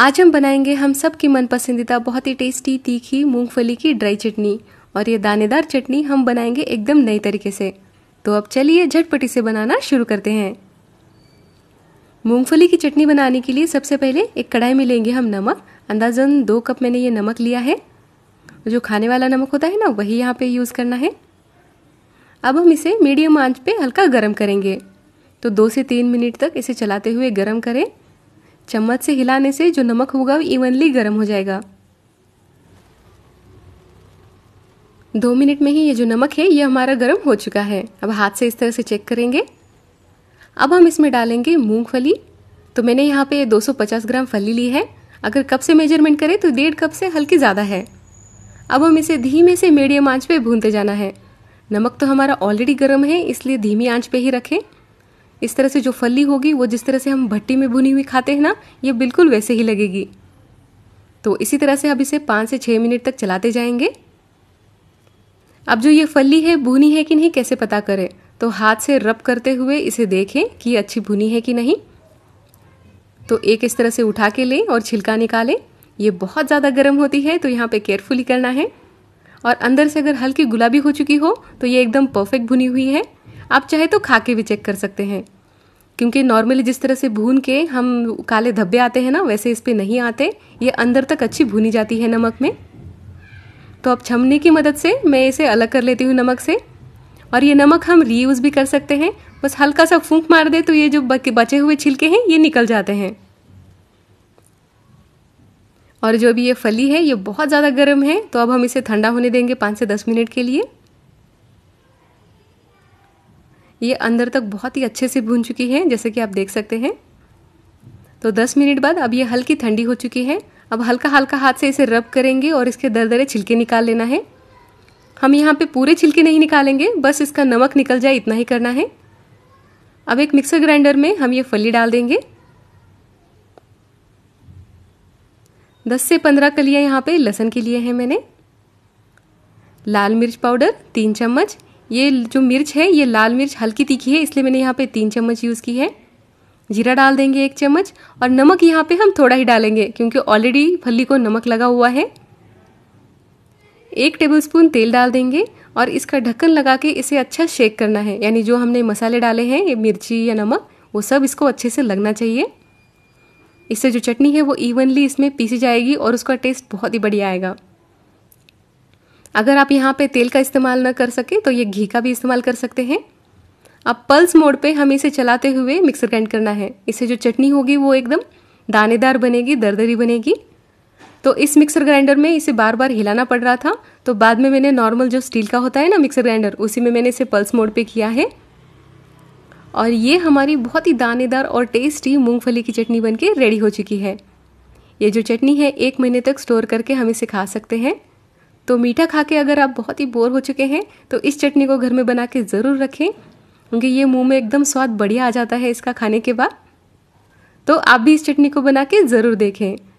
आज हम बनाएंगे हम सबकी मन पसंदीदा बहुत ही टेस्टी तीखी मूंगफली की ड्राई चटनी और ये दानेदार चटनी हम बनाएंगे एकदम नए तरीके से तो अब चलिए झटपटी से बनाना शुरू करते हैं मूंगफली की चटनी बनाने के लिए सबसे पहले एक कढ़ाई में लेंगे हम नमक अंदाजन दो कप मैंने ये नमक लिया है जो खाने वाला नमक होता है ना वही यहाँ पे यूज़ करना है अब हम इसे मीडियम आंच पे हल्का गरम करेंगे तो दो से तीन मिनट तक इसे चलाते हुए गरम करें चम्मच से हिलाने से जो नमक होगा वो इवनली गर्म हो जाएगा दो मिनट में ही ये जो नमक है ये हमारा गर्म हो चुका है अब हाथ से इस तरह से चेक करेंगे अब हम इसमें डालेंगे मूंगफली तो मैंने यहाँ पे 250 ग्राम फली ली है अगर कप से मेजरमेंट करें तो डेढ़ कप से हल्की ज़्यादा है अब हम इसे धीमे से मीडियम आंच पे भूनते जाना है नमक तो हमारा ऑलरेडी गर्म है इसलिए धीमी आंच पे ही रखें इस तरह से जो फली होगी वो जिस तरह से हम भट्टी में भुनी हुई खाते हैं ना ये बिल्कुल वैसे ही लगेगी तो इसी तरह से अब इसे पाँच से छः मिनट तक चलाते जाएंगे अब जो ये फली है भुनी है कि नहीं कैसे पता करें तो हाथ से रब करते हुए इसे देखें कि अच्छी भुनी है कि नहीं तो एक इस तरह से उठा के लें और छिलका निकालें ये बहुत ज़्यादा गर्म होती है तो यहाँ पे केयरफुली करना है और अंदर से अगर हल्की गुलाबी हो चुकी हो तो ये एकदम परफेक्ट भुनी हुई है आप चाहे तो खा के भी चेक कर सकते हैं क्योंकि नॉर्मली जिस तरह से भून के हम काले धब्बे आते हैं ना वैसे इस पर नहीं आते ये अंदर तक अच्छी भुनी जाती है नमक में तो अब छमने की मदद से मैं इसे अलग कर लेती हूँ नमक से और ये नमक हम रीयूज़ भी कर सकते हैं बस हल्का सा फूंक मार दे तो ये जो बचे हुए छिलके हैं ये निकल जाते हैं और जो अभी ये फली है ये बहुत ज़्यादा गर्म है तो अब हम इसे ठंडा होने देंगे पाँच से दस मिनट के लिए ये अंदर तक बहुत ही अच्छे से भून चुकी है जैसे कि आप देख सकते हैं तो 10 मिनट बाद अब ये हल्की ठंडी हो चुकी है अब हल्का हल्का हाथ से इसे रब करेंगे और इसके दरदरे छिलके निकाल लेना है हम यहाँ पे पूरे छिलके नहीं निकालेंगे बस इसका नमक निकल जाए इतना ही करना है अब एक मिक्सर ग्राइंडर में हम ये फली डाल देंगे दस से पंद्रह कलियाँ यहाँ पे लहसन के लिए हैं मैंने लाल मिर्च पाउडर तीन चम्मच ये जो मिर्च है ये लाल मिर्च हल्की तीखी है इसलिए मैंने यहाँ पे तीन चम्मच यूज़ की है जीरा डाल देंगे एक चम्मच और नमक यहाँ पे हम थोड़ा ही डालेंगे क्योंकि ऑलरेडी फली को नमक लगा हुआ है एक टेबलस्पून तेल डाल देंगे और इसका ढक्कन लगा के इसे अच्छा शेक करना है यानी जो हमने मसाले डाले हैं ये मिर्ची या नमक वो सब इसको अच्छे से लगना चाहिए इससे जो चटनी है वो इवनली इसमें पीसी जाएगी और उसका टेस्ट बहुत ही बढ़िया आएगा अगर आप यहाँ पे तेल का इस्तेमाल न कर सकें तो ये घी का भी इस्तेमाल कर सकते हैं अब पल्स मोड पे हमें इसे चलाते हुए मिक्सर ग्राइंड करना है इसे जो चटनी होगी वो एकदम दानेदार बनेगी दरदरी बनेगी तो इस मिक्सर ग्राइंडर में इसे बार बार हिलाना पड़ रहा था तो बाद में मैंने नॉर्मल जो स्टील का होता है ना मिक्सर ग्राइंडर उसी में मैंने इसे पल्स मोड पे किया है और ये हमारी बहुत ही दानेदार और टेस्टी मूंगफली की चटनी बनके रेडी हो चुकी है ये जो चटनी है एक महीने तक स्टोर करके हम इसे खा सकते हैं तो मीठा खा के अगर आप बहुत ही बोर हो चुके हैं तो इस चटनी को घर में बना के ज़रूर रखें क्योंकि ये मुंह में एकदम स्वाद बढ़िया आ जाता है इसका खाने के बाद तो आप भी इस चटनी को बना के ज़रूर देखें